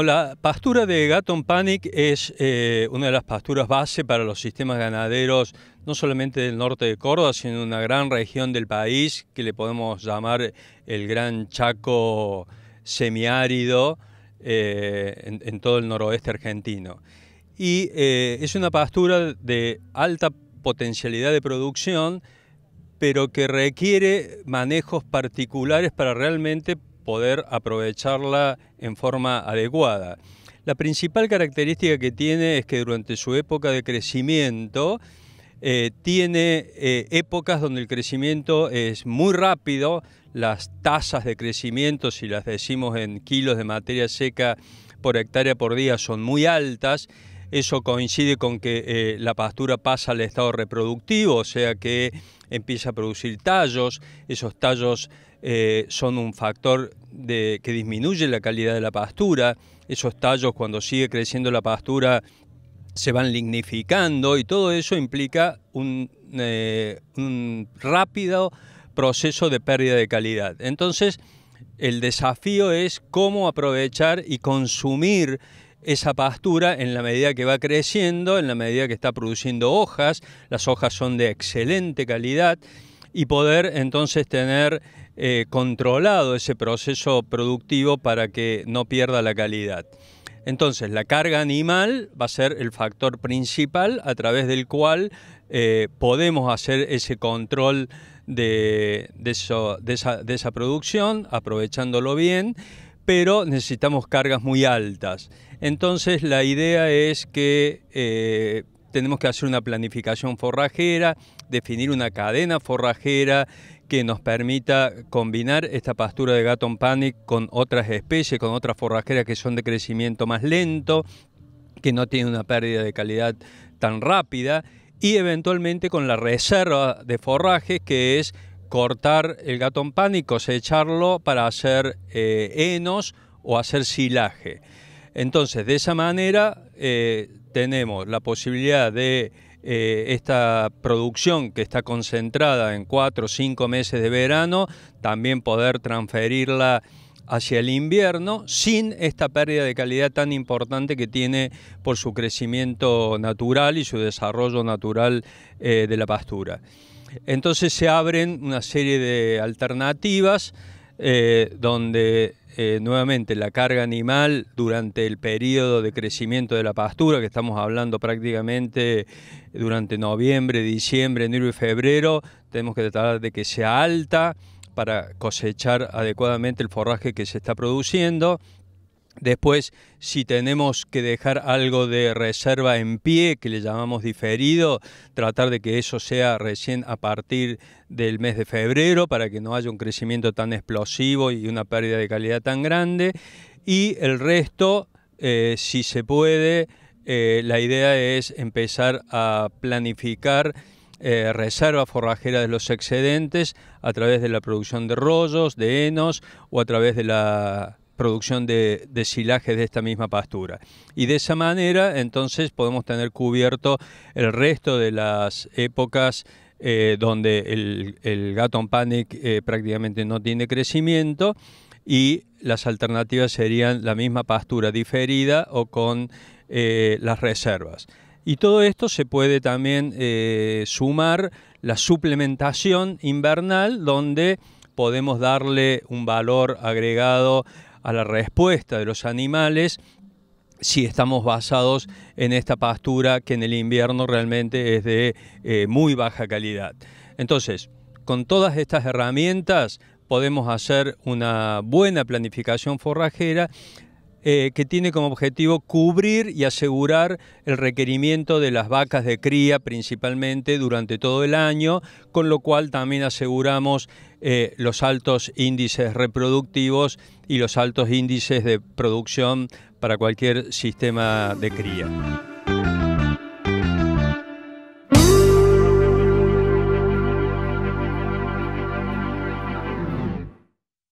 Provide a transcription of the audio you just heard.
la pastura de Gatton Panic es eh, una de las pasturas base para los sistemas ganaderos, no solamente del norte de Córdoba, sino una gran región del país que le podemos llamar el Gran Chaco semiárido eh, en, todo el noroeste argentino. Y eh, es una pastura de alta potencialidad de producción, pero que requiere manejos particulares para realmente poder aprovecharla en forma adecuada. La principal característica que tiene es que durante su época de crecimiento eh, tiene eh, épocas donde el crecimiento es muy rápido, las tasas de crecimiento, si las decimos en kilos de materia seca por hectárea por día, son muy altas, eso coincide con que eh, la pastura pasa al estado reproductivo, o sea que empieza a producir tallos. Esos tallos eh, son un factor de, que disminuye la calidad de la pastura. Esos tallos, cuando sigue creciendo la pastura, se van lignificando y todo eso implica un, eh, un rápido proceso de pérdida de calidad. Entonces, el desafío es cómo aprovechar y consumir esa pastura en la medida que va creciendo, en la medida que está produciendo hojas, las hojas son de excelente calidad y poder entonces tener eh, controlado ese proceso productivo para que no pierda la calidad. Entonces, la carga animal va a ser el factor principal a través del cual eh, podemos hacer ese control de, de, esa, de esa producción, aprovechándolo bien pero necesitamos cargas muy altas. Entonces la idea es que eh, tenemos que hacer una planificación forrajera, definir una cadena forrajera que nos permita combinar esta pastura de Gatton Panic con otras especies, con otras forrajeras que son de crecimiento más lento, que no tiene una pérdida de calidad tan rápida y eventualmente con la reserva de forraje que es cortar el gatón pan y cosecharlo para hacer enos eh, henos o hacer silaje. Entonces, de esa manera eh, tenemos la posibilidad de eh, esta producción que está concentrada en cuatro o cinco meses de verano, también poder transferirla hacia el invierno sin esta pérdida de calidad tan importante que tiene por su crecimiento natural y su desarrollo natural de la pastura. Entonces se abren una serie de alternativas eh, donde eh, nuevamente la carga animal durante el periodo de crecimiento de la pastura, que estamos hablando prácticamente durante noviembre, diciembre, enero y febrero, tenemos que tratar de que sea alta para cosechar adecuadamente el forraje que se está produciendo. Después, si tenemos que dejar algo de reserva en pie, que le llamamos diferido, tratar de que eso sea recién a partir del mes de febrero para que no haya un crecimiento tan explosivo y una pérdida de calidad tan grande. Y el resto, eh, si se puede, eh, la idea es empezar a planificar eh, reserva forrajera de los excedentes a través de la producción de rollos, de henos o a través de la producción de, de, silajes de esta misma pastura. Y de esa manera entonces podemos tener cubierto el resto de las épocas eh, donde el, el Gaton Panic eh, prácticamente no tiene crecimiento y las alternativas serían la misma pastura diferida o con eh, las reservas. Y todo esto se puede también sumar la suplementación invernal donde podemos darle un valor agregado a la respuesta de los animales si estamos basados en esta pastura que en el invierno realmente es de eh, muy baja calidad. Entonces, con todas estas herramientas podemos hacer una buena planificación forrajera eh, que tiene como objetivo cubrir y asegurar el requerimiento de las vacas de cría principalmente durante todo el año, con lo cual también aseguramos eh, los altos índices reproductivos y los altos índices de producción para cualquier sistema de cría.